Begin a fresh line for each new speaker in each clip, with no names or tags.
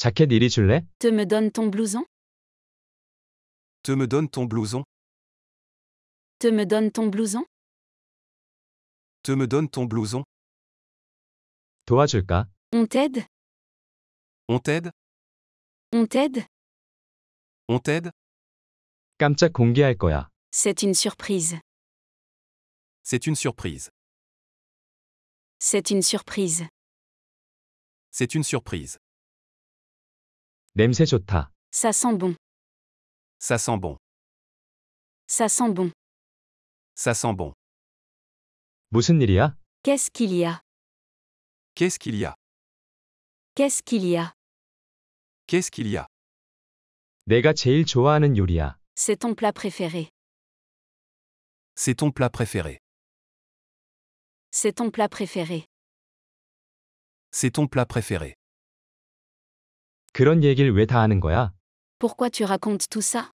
Te me donnes ton blouson Te me donnes ton blouson. Te me donnes ton blouson Te me donnes ton blouson. 도와줄까? On t'aide On t'aide On t'aide On t'aide C'est une surprise. C'est une surprise. C'est une surprise. C'est une surprise. Ça sent bon. Ça sent bon. Ça sent bon. Ça sent bon. 무슨 Qu'est-ce qu'il y a Qu'est-ce qu'il y a Qu'est-ce qu'il y a Qu'est-ce qu'il y a C'est ton plat préféré. C'est ton plat préféré. C'est ton plat préféré. C'est ton plat préféré. Pourquoi tu racontes tout ça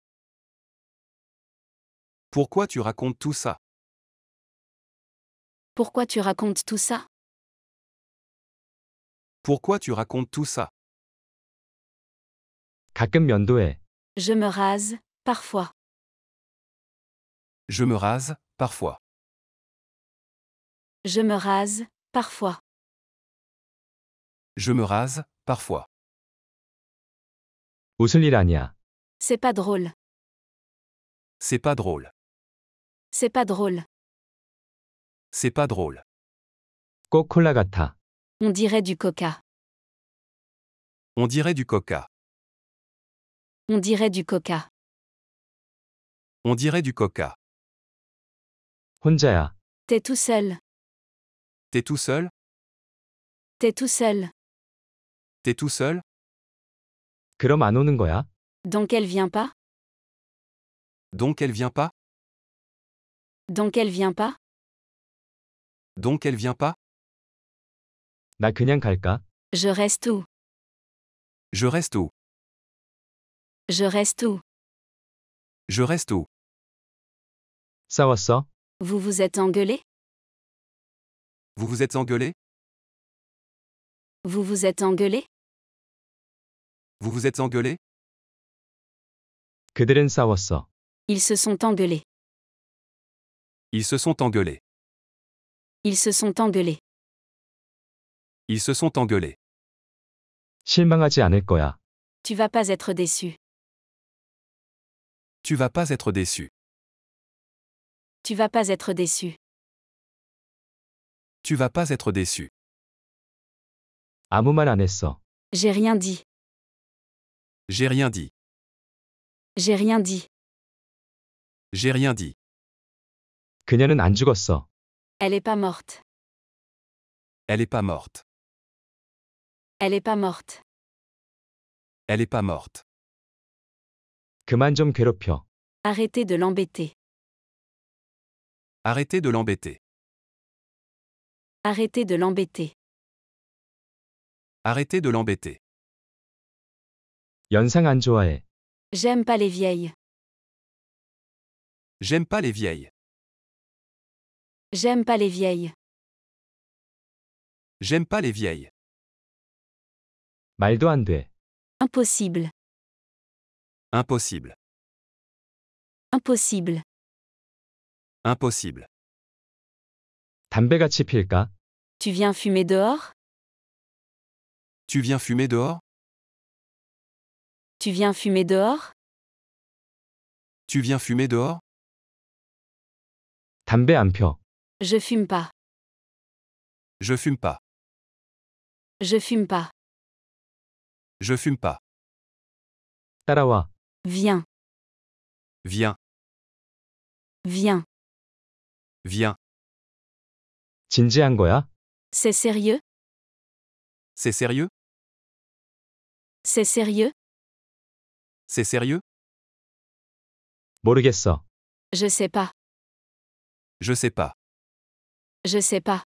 Pourquoi tu racontes tout ça Pourquoi tu racontes tout ça Pourquoi tu racontes tout ça Je me rase, parfois. Je me rase, parfois. Je me rase, parfois. Je me rase, parfois. C'est pas drôle. C'est pas drôle. C'est pas drôle. C'est pas drôle. Coca du On dirait du coca. On dirait du coca. On dirait du coca. On dirait du coca. 혼자야. T'es tout seul. T'es tout seul T'es tout seul. T'es tout seul donc elle vient pas Donc elle vient pas Donc elle vient pas Donc elle vient pas Je reste où Je reste où Je reste où Je reste où ça. Vous vous êtes engueulé Vous vous êtes engueulé Vous vous êtes engueulé vous vous êtes engueulé? Ils se sont engueulés. Ils se sont engueulés. Ils se sont engueulés. Ils se sont engueulés. 않을 Tu vas pas être déçu. Tu vas pas être déçu. Tu vas pas être déçu. Tu vas pas être déçu. 아무 J'ai rien dit. J'ai rien dit. J'ai rien dit. J'ai rien dit. Elle est pas morte. Elle est pas morte. Elle est pas morte. Elle est pas morte. Arrêtez de l'embêter. Arrêtez de l'embêter. Arrêtez de l'embêter. Arrêtez de l'embêter. J'aime pas les vieilles. J'aime pas les vieilles. J'aime pas les vieilles. J'aime pas les vieilles. Impossible. Impossible. Impossible. Impossible. Tu viens fumer dehors Tu viens fumer dehors tu viens fumer dehors Tu viens fumer dehors 담배 안 Je fume pas. Je fume pas. Je fume pas. Je fume pas. tarawa, Viens. Viens. Viens. Viens. 진지한 거야? C'est sérieux C'est sérieux C'est sérieux c'est sérieux? 모르겠어. Je sais pas. Je sais pas. Je sais pas.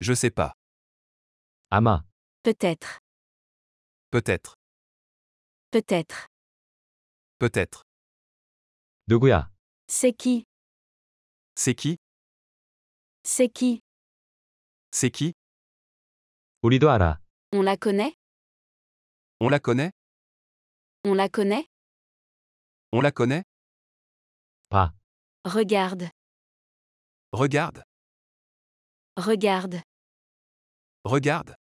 Je sais pas. Ama. Peut-être. Peut-être. Peut-être. Peut-être. 누구야? C'est qui? C'est qui? C'est qui? C'est qui? 우리도 On la connaît? On la connaît? On la connaît On la connaît Pas. Regarde. Regarde. Regarde. Regarde.